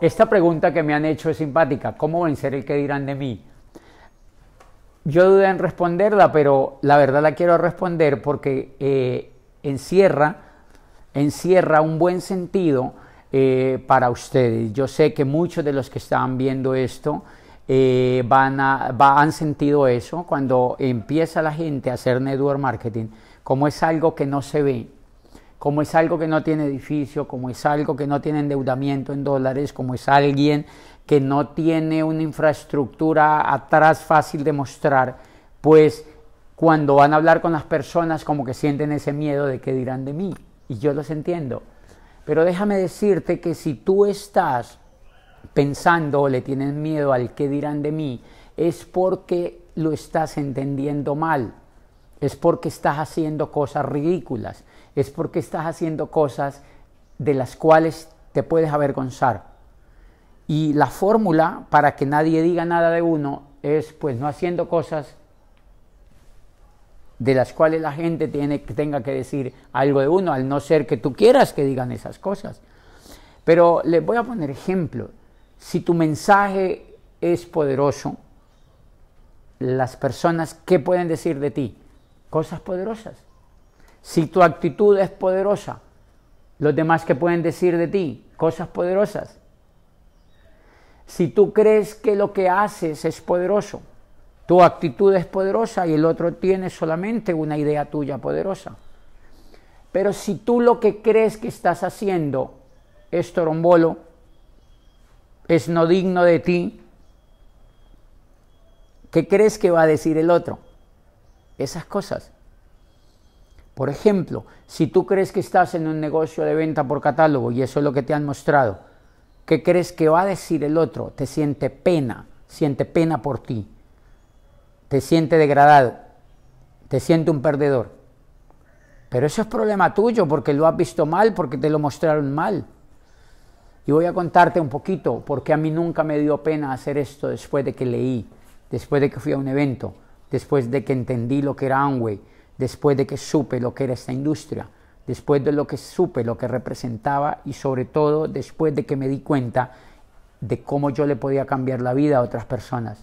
Esta pregunta que me han hecho es simpática. ¿Cómo vencer el que dirán de mí? Yo dudé en responderla, pero la verdad la quiero responder porque eh, encierra, encierra un buen sentido eh, para ustedes. Yo sé que muchos de los que están viendo esto eh, van han sentido eso cuando empieza la gente a hacer network marketing, como es algo que no se ve, como es algo que no tiene edificio, como es algo que no tiene endeudamiento en dólares, como es alguien que no tiene una infraestructura atrás fácil de mostrar, pues cuando van a hablar con las personas como que sienten ese miedo de qué dirán de mí. Y yo los entiendo. Pero déjame decirte que si tú estás pensando o le tienes miedo al qué dirán de mí, es porque lo estás entendiendo mal es porque estás haciendo cosas ridículas, es porque estás haciendo cosas de las cuales te puedes avergonzar. Y la fórmula para que nadie diga nada de uno es pues no haciendo cosas de las cuales la gente tiene, tenga que decir algo de uno, al no ser que tú quieras que digan esas cosas. Pero les voy a poner ejemplo. Si tu mensaje es poderoso, las personas, ¿qué pueden decir de ti? cosas poderosas. Si tu actitud es poderosa, los demás que pueden decir de ti, cosas poderosas. Si tú crees que lo que haces es poderoso, tu actitud es poderosa y el otro tiene solamente una idea tuya poderosa. Pero si tú lo que crees que estás haciendo es torombolo, es no digno de ti, ¿qué crees que va a decir el otro? esas cosas. Por ejemplo, si tú crees que estás en un negocio de venta por catálogo y eso es lo que te han mostrado, ¿qué crees que va a decir el otro? Te siente pena, siente pena por ti, te siente degradado, te siente un perdedor. Pero eso es problema tuyo porque lo has visto mal, porque te lo mostraron mal. Y voy a contarte un poquito porque a mí nunca me dio pena hacer esto después de que leí, después de que fui a un evento después de que entendí lo que era Amway, después de que supe lo que era esta industria, después de lo que supe lo que representaba y sobre todo después de que me di cuenta de cómo yo le podía cambiar la vida a otras personas.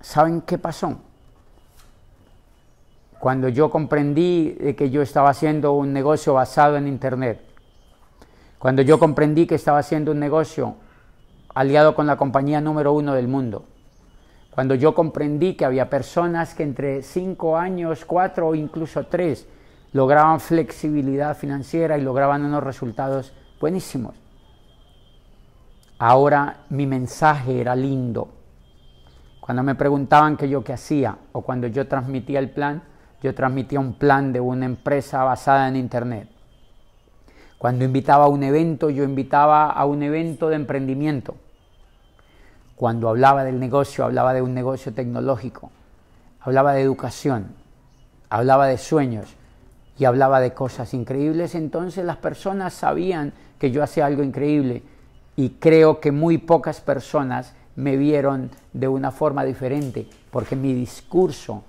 ¿Saben qué pasó? Cuando yo comprendí que yo estaba haciendo un negocio basado en Internet, cuando yo comprendí que estaba haciendo un negocio aliado con la compañía número uno del mundo, cuando yo comprendí que había personas que entre cinco años, cuatro o incluso tres, lograban flexibilidad financiera y lograban unos resultados buenísimos. Ahora mi mensaje era lindo. Cuando me preguntaban qué yo qué hacía o cuando yo transmitía el plan, yo transmitía un plan de una empresa basada en Internet. Cuando invitaba a un evento, yo invitaba a un evento de emprendimiento. Cuando hablaba del negocio, hablaba de un negocio tecnológico, hablaba de educación, hablaba de sueños y hablaba de cosas increíbles. Entonces las personas sabían que yo hacía algo increíble y creo que muy pocas personas me vieron de una forma diferente porque mi discurso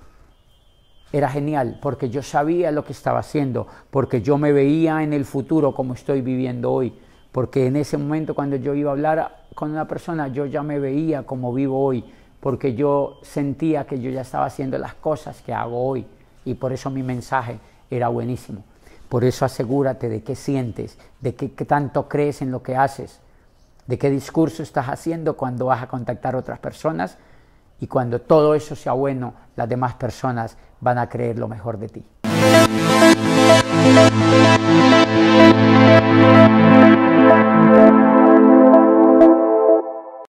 era genial, porque yo sabía lo que estaba haciendo, porque yo me veía en el futuro como estoy viviendo hoy, porque en ese momento cuando yo iba a hablar con una persona, yo ya me veía como vivo hoy, porque yo sentía que yo ya estaba haciendo las cosas que hago hoy y por eso mi mensaje era buenísimo. Por eso asegúrate de qué sientes, de qué, tanto crees en lo que haces, de qué discurso estás haciendo cuando vas a contactar otras personas y cuando todo eso sea bueno, las demás personas van a creer lo mejor de ti.